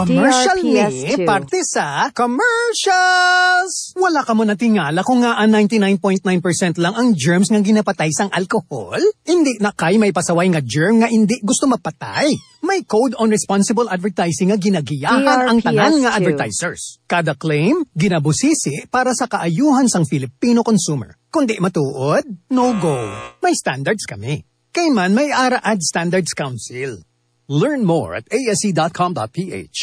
Commercial ni, parte sa commercials! Wala ka mo tingala kung nga 99.9% lang ang germs nga ginapatay sang alcohol. Hindi na kay may pasaway nga germ nga hindi gusto mapatay. May code on responsible advertising nga ginagiyahan ang tanan nga advertisers. Kada claim, ginabusisi para sa kaayuhan sang Filipino consumer. Kundi matuod, no go. May standards kami. Kay man may ARA Ad Standards Council. Learn more at asc.com.ph. E